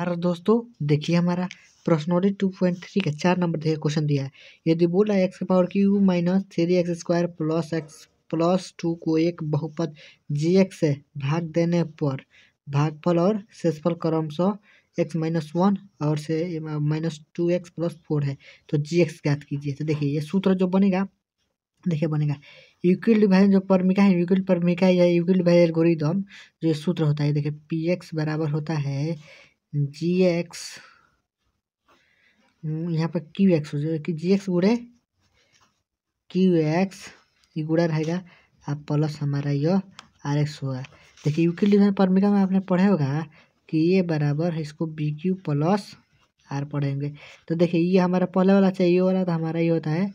और दोस्तों देखिए हमारा प्रश्नोरी टू पॉइंट थ्री का चार नंबर देखिए क्वेश्चन दिया है यदि बोला एक्स का power cube minus three x square plus X plus two को एक बहुपद जी एक्स से भाग देने पर भागफल और शेषफल क्रमशः एक्स माइनस वन और से minus two X plus four है तो जी एक्स ज्ञात कीजिए तो देखिए ये सूत्र जो बनेगा देखिए बनेगा यूक्ल डिवाइजन जो परमिका है यूक्ल परमिका या यूक्ल डिवाइजन एल्गोरिदम जो सूत्र होता है देखिए पी एक्स बराबर होता है जी एक्स हम्म, यहाँ पर क्यू एक्स हो जाएगा कि जी एक्स गुड़े क्यू एक्स ये गुड़ा रहेगा अब प्लस हमारा यो आर एक्स हुआ देखिए यू में परमिका में आपने पढ़े होगा कि ये बराबर है इसको बी क्यू प्लस आर पढ़ेंगे तो देखिए ये हमारा पहले वाला चाहिए वाला तो हमारा ये होता है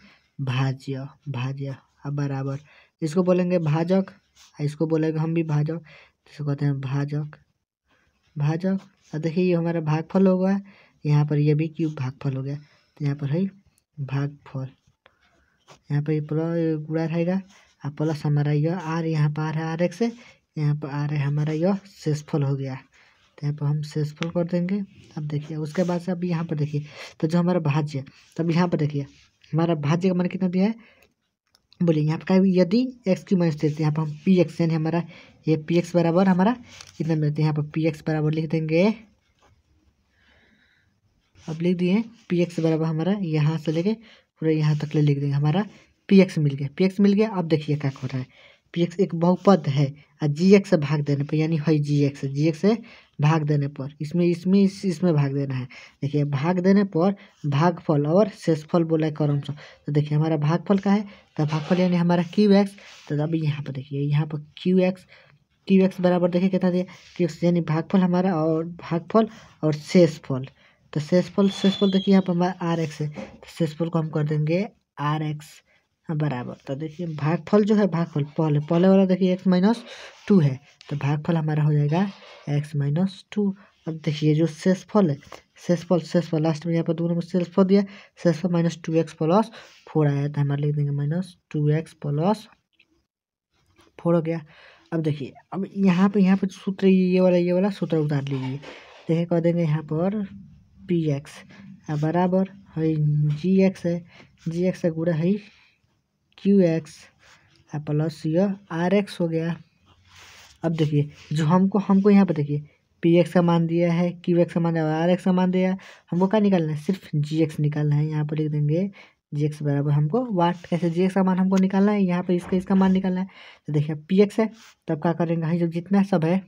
भाज्य भाज्य अब बराबर इसको बोलेंगे भाजक इसको बोलेंगे हम भी भाजक इसको कहते हैं भाजक भाजो और देखिए ये हमारा भागफल गया यहाँ पर ये भी क्यूब भागफल हो गया तो यहाँ पर है भागफल यहाँ पर प्लस गुड़ा रहेगा और प्लस हमारा यह आर यहाँ पर आ रहा है आर एक्स यहाँ पर आ रहा है हमारा यह सेसफल हो गया तो यहाँ पर हम सेसफल कर देंगे अब देखिए उसके बाद से अब यहाँ पर देखिए तो जो हमारा भाज्य तब तो यहाँ पर देखिए हमारा भाज्य का मान कितना दिया है बोलिए यहाँ पर क्या यदि एक्स क्यू माइनस थ्री यहाँ पर हम पी एक्स यानी हमारा ये पी एक्स बराबर हमारा कितना मिलता है यहाँ पर पी एक्स बराबर लिख देंगे अब लिख दिए पी एक्स बराबर हमारा यहाँ से लेके पूरा यहाँ तक ले लिख देंगे हमारा पी एक्स मिल गया पी एक्स मिल गया अब देखिए क्या हो रहा है पी एक्स एक बहुपद है और जी एक्स भाग देने पर यानी है जी एक्स जी एक्स है भाग देने पर इसमें इसमें इस इसमें भाग देना है देखिए भाग देने पर भागफल और शेषफल बोला है कर्म तो देखिए हमारा भागफल का है तो भागफल यानी हमारा क्यू एक्स तो अब यहाँ पर देखिए यहाँ पर क्यू एक्स क्यू एक्स बराबर देखिए कितना दिया क्यू एक्स यानी भागफल हमारा और भागफल और शेषफल तो शेषफल शेषफल देखिए यहाँ पर हमारा आर एक्स है तो शेषफल को हम कर देंगे आर एक्स हाँ, बराबर तो देखिए भागफल जो है भागफल पहले पहले वाला देखिए एक्स माइनस टू है तो भागफल हमारा हो जाएगा एक्स माइनस टू अब देखिए जो शेषफल है शेषफल शेषफल लास्ट में यहाँ पर दोनों में शेषफल दिया शेषफल minus two X plus four आया तो हमारा लिख देंगे minus two X plus four हो गया अब देखिए अब यहाँ पर यहाँ पर सूत्र ये वाला ये वाला सूत्र उतार लीजिए देखिए कह देंगे यहाँ पर पी एक्स बराबर है जी एक्स है जी एक्स का गुड़ा है क्यू एक्स प्लस यह आर एक्स हो गया अब देखिए जो हमको हमको यहाँ पर देखिए पी एक्स का मान दिया है क्यू एक्स का मान दिया आर एक्स का मान दिया हमको क्या निकालना है सिर्फ जी एक्स निकालना है यहाँ पर लिख देंगे जी एक्स बराबर हमको वाट कैसे जी एक्स का मान हमको निकालना है यहाँ पर इसका इसका मान निकालना है तो देखिए पी एक्स है तब क्या करेंगे हाँ जब जितना सब है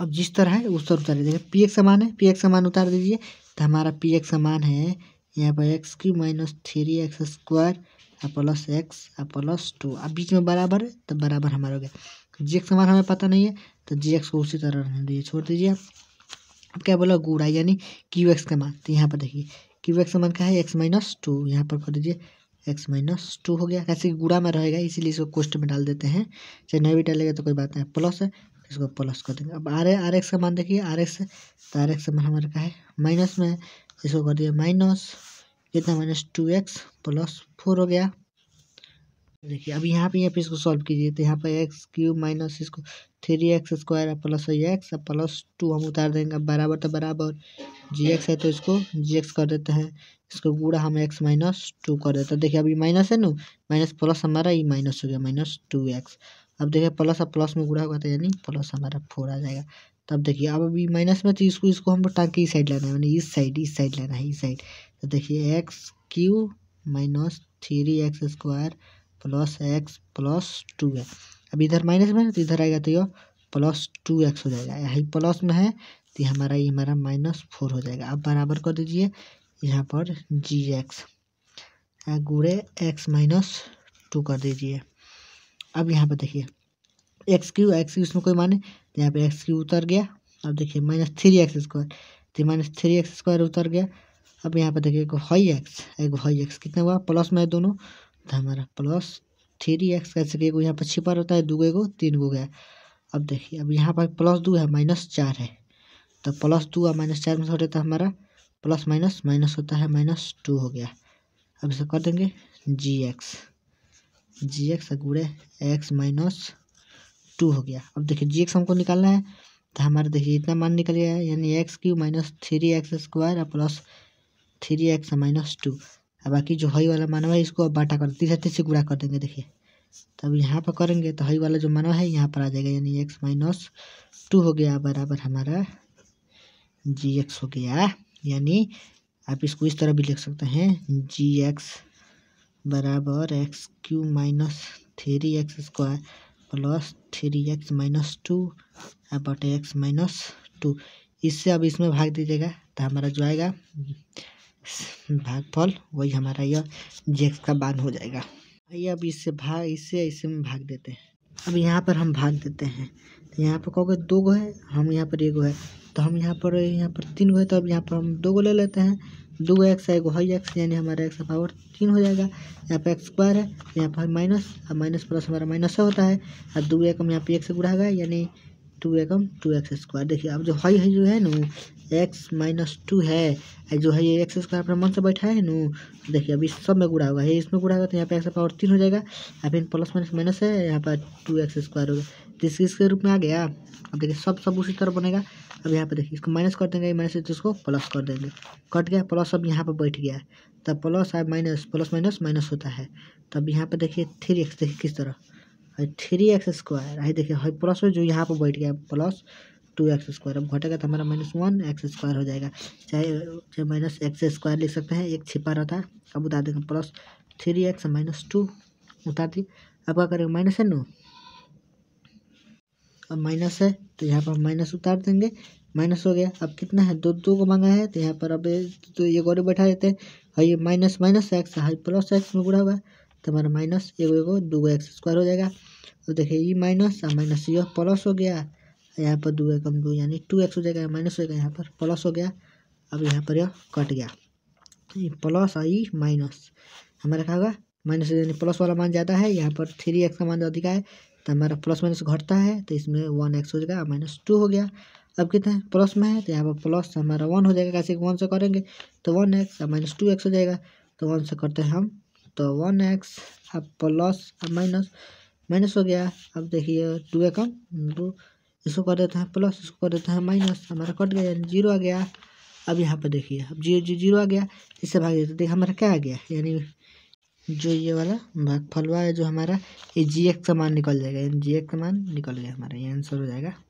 अब जिस तरह है उस तरह उतार दीजिए पी एक्स समान है पी एक्स समान उतार दीजिए तो हमारा पी एक्स समान है यहाँ पर X cube minus three x square plus X आ प्लस टू अब बीच में बराबर है तो बराबर हमारा हो गया जी एक्स हमारा हमें पता नहीं है तो जी एक्स को उसी तरह रहने दीजिए छोड़ दीजिए अब क्या बोला गुड़ा यानी क्यू एक्स का मान तो यहाँ पर देखिए क्यू एक्स का मान क्या है एक्स माइनस टू यहाँ पर कर दीजिए एक्स माइनस टू हो गया कैसे गुड़ा में रहेगा इसीलिए इसको कोष्ट में डाल देते हैं चाहे नहीं भी डालेगा तो कोई बात नहीं प्लस है तो इसको प्लस कर देंगे अब आर आर एक्स का मान देखिए आर एक्स तो आर एक्स का मान हमारा क्या है माइनस में तो इसको कर दिया माइनस कितना minus two X plus four हो गया देखिए अब यहाँ पे यहाँ पे इसको सॉल्व कीजिए तो यहाँ पे एक्स क्यूब माइनस इसको three x square plus X plus two हम उतार देंगे बराबर तो बराबर जी एक्स है तो इसको जी एक्स कर देते हैं इसको पूरा हम एक्स माइनस टू कर देते हैं देखिए अभी माइनस है ना माइनस प्लस हमारा ये माइनस हो गया माइनस टू एक्स अब देखिए प्लस अब प्लस में गुड़ा होगा तो यानी प्लस हमारा फोर आ जाएगा तब देखिए अब अभी माइनस में तो इसको इसको हम टाँग के इस साइड लाना है मैंने इस साइड इस साइड लाना है इस साइड तो देखिए X cube minus three x square plus X plus two है अब इधर माइनस में तो इधर आएगा तो ये प्लस टू एक्स हो जाएगा यही प्लस में है तो ये हमारा ये हमारा माइनस फोर हो जाएगा अब बराबर कर दीजिए यहाँ पर जी एक्स गुड़े एक्स माइनस टू कर दीजिए अब यहाँ पर देखिए एक्स क्यू एक्स क्यू इसमें कोई माने तो यहाँ पर एक्स क्यू उतर गया अब देखिए माइनस थ्री एक्स स्क्वायर तो माइनस थ्री एक्स स्क्वायर उतर गया अब यहाँ पर देखिए एक वाई एक्स एक वाई एक्स कितना हुआ प्लस में है दोनों तो हमारा प्लस थ्री एक्स सके कि यहाँ पर छिपा रहता है दो एगो तीन गो गया अब देखिए अब यहाँ पर प्लस दो है माइनस चार है तो प्लस टू और माइनस चार में से होता है हमारा प्लस माइनस माइनस होता है माइनस टू हो गया अब इसे कर देंगे जी एक्स जी एक्स गुड़े एक्स माइनस टू हो गया अब देखिए जी एक्स हमको निकालना है तो हमारा देखिए इतना मान निकल गया है यानी x cube minus three x square और plus three x minus two बाकी जो हई वाला मानवा है इसको अब बाटा कर तीस तीस से गुड़ा कर देंगे देखिए तब तो यहाँ पर करेंगे तो हई वाला जो मानवा है यहाँ पर आ जाएगा यानी एक्स माइनस टू हो गया बराबर हमारा जी एक्स हो गया यानी आप इसको इस तरह भी लिख सकते हैं जी एक्स बराबर x cube minus three x square plus three x minus two बटे एक्स माइनस टू इससे अब इसमें भाग दीजिएगा तो हमारा जो आएगा भागफल वही हमारा यह जे एक्स का बांध हो जाएगा आइए अब इससे भाग इससे इससे में भाग देते हैं अब यहाँ पर हम भाग देते हैं तो यहाँ पर कहोगे दो गो है हम यहाँ पर एक गो है तो हम यहाँ पर यहाँ पर तीन गो है तो अब यहाँ पर हम दो गो ले लेते हैं दो गो एक्स एगो हाई एक्स यानी हमारा एक्स पावर तीन हो जाएगा यहाँ पर एक्स स्क्वायर है यहाँ पर माइनस अब माइनस प्लस हमारा माइनस होता है अब दो एकम यहाँ पर एक से बुढ़ा गया यानी टू एकम टू एक्स स्क्वायर देखिए अब जो हाई है जो है ना एक्स माइनस टू है जो है ये एक्स स्क्वायर अपना मन से बैठा है नू देखिए अभी सब में गुड़ा होगा ये इसमें गुड़ा होगा तो यहाँ पे एक्स पावर तीन हो जाएगा या फिर प्लस माइनस माइनस है यहाँ पर टू एक्स स्क्वायर होगा तो इसके इसके रूप में आ गया अब देखिए सब सब उसी तरह बनेगा अब यहाँ पे देखिए इसको माइनस कर देंगे माइनस तो इसको प्लस कर देंगे कट गया प्लस अब यहाँ पर बैठ गया तब प्लस अब माइनस प्लस माइनस माइनस होता है तब यहाँ पर देखिए थ्री एक्स देखिए किस तरह थ्री एक्स स्क्वायर आई देखिए प्लस जो यहाँ पर बैठ गया प्लस टू एक्स स्क्वायर अब घटेगा तो हमारा माइनस वन एक्स स्क्वायर हो जाएगा चाहे चाहे माइनस एक्स स्क्वायर लिख सकते हैं एक छिपा रहा था अब उतार देंगे plus three x minus two उतार दी अब क्या करेंगे माइनस है नो अब माइनस है तो यहाँ पर माइनस उतार देंगे माइनस हो गया अब कितना है दो दो को मांगा है तो यहाँ पर अब तो ये गोरे बैठा देते हैं और ये माइनस माइनस एक्स हाई प्लस एक्स में गुड़ा हुआ तो हमारा माइनस एगो एगो दो एक्स स्क्वायर हो जाएगा तो देखिए ये माइनस और माइनस ये प्लस हो गया यहाँ पर दो एकम दो यानी टू एक्स हो जाएगा माइनस हो जाएगा यहाँ पर प्लस हो गया अब यहाँ पर यह कट गया प्लस आई माइनस हमारा क्या होगा माइनस यानी प्लस वाला मान ज़्यादा है यहाँ पर थ्री एक्स का मान अधिक है तो हमारा प्लस माइनस घटता है तो इसमें वन एक्स हो जाएगा माइनस टू हो गया अब कितना है प्लस में है तो यहाँ पर प्लस हमारा वन हो जाएगा कैसे वन से करेंगे तो one x minus two x हो जाएगा तो वन से करते हैं हम तो वन एक्स अब प्लस अब माइनस माइनस हो गया अब देखिए टू एकम दो इसको कर देते हैं प्लस इसको कर देते हैं माइनस हमारा कट गया यानी जीरो आ गया अब यहाँ पर देखिए अब जीरो जी जीरो आ गया इससे भाग देते देखिए हमारा क्या आ गया यानी जो ये वाला भाग फलवा है जो हमारा ये जी एक्स का मान निकल जाएगा यानी जी एक्स का मान निकल गया हमारा ये आंसर हो जाएगा